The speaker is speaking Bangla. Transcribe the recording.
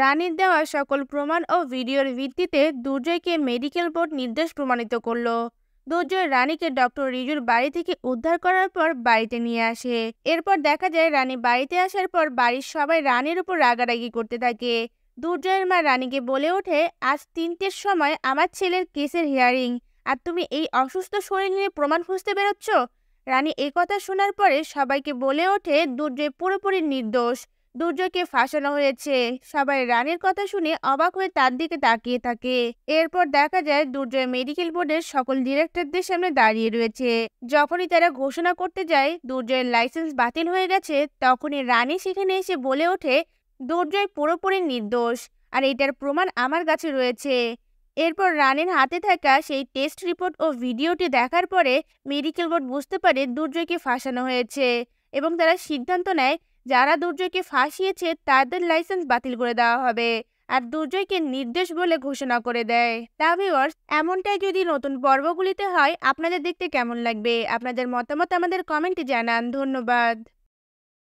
রানীর দেওয়া সকল প্রমাণ ও ভিডিওর ভিত্তিতে দুর্জয়কে মেডিকেল বোর্ড নির্দেশ প্রমাণিত করল দুর্জয় রানীকে ডক্টর রিজুর বাড়ি থেকে উদ্ধার করার পর বাড়িতে নিয়ে আসে এরপর দেখা যায় রানী বাড়িতে আসার পর বাড়ির সবাই রানীর উপর রাগারাগি করতে থাকে দুর্জয়ের মা রানীকে বলে ওঠে আজ তিনটের সময় আমার ছেলের কেসের হিয়ারিং আর তুমি এই অসুস্থ শরীর নিয়ে প্রমাণ খুঁজতে বেরোচ্ছ রানী একথা শোনার পরে সবাইকে বলে ওঠে দুর্জয় পুরোপুরি নির্দোষ দুর্জয়কে ফাঁসানো হয়েছে সবাই রানীর কথা শুনে অবাক হয়ে তার দিকে তাকিয়ে থাকে এরপর দেখা যায় দুর্জয় মেডিকেল বোর্ডের সকল ডিরেক্টরদের সামনে দাঁড়িয়ে রয়েছে যখনই তারা ঘোষণা করতে যায় দুর্জয়ের লাইসেন্স বাতিল হয়ে গেছে তখনই রানী সেখানে এসে বলে ওঠে দুর্জয় পুরোপুরি নির্দোষ আর এটার প্রমাণ আমার কাছে রয়েছে এরপর রানীর হাতে থাকা সেই টেস্ট রিপোর্ট ও ভিডিওটি দেখার পরে মেডিকেল বোর্ড বুঝতে পারে দুর্জয়কে ফাঁসানো হয়েছে এবং তারা সিদ্ধান্ত নেয় যারা দুর্জয়কে ফাঁসিয়েছে তাদের লাইসেন্স বাতিল করে দেওয়া হবে আর দুর্জয়কে নির্দেশ বলে ঘোষণা করে দেয় তাভিওয়ার্স এমনটাই যদি নতুন পর্বগুলিতে হয় আপনাদের দেখতে কেমন লাগবে আপনাদের মতামত আমাদের কমেন্টে জানান ধন্যবাদ